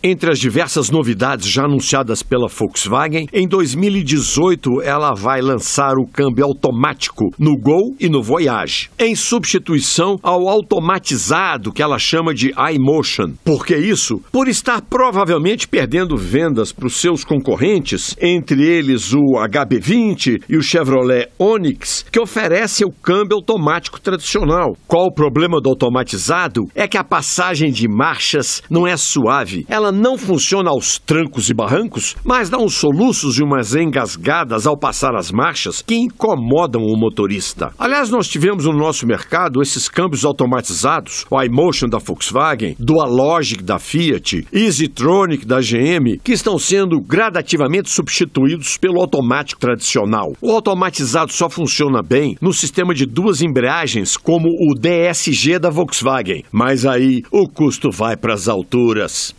Entre as diversas novidades já anunciadas pela Volkswagen, em 2018 ela vai lançar o câmbio automático no Gol e no Voyage, em substituição ao automatizado que ela chama de iMotion. Por que isso? Por estar provavelmente perdendo vendas para os seus concorrentes, entre eles o HB20 e o Chevrolet Onix, que oferece o câmbio automático tradicional. Qual o problema do automatizado? É que a passagem de marchas não é suave. Ela ela não funciona aos trancos e barrancos, mas dá uns soluços e umas engasgadas ao passar as marchas que incomodam o motorista. Aliás, nós tivemos no nosso mercado esses câmbios automatizados, o iMotion da Volkswagen, Dualogic da Fiat, EasyTronic da GM, que estão sendo gradativamente substituídos pelo automático tradicional. O automatizado só funciona bem no sistema de duas embreagens, como o DSG da Volkswagen, mas aí o custo vai para as alturas.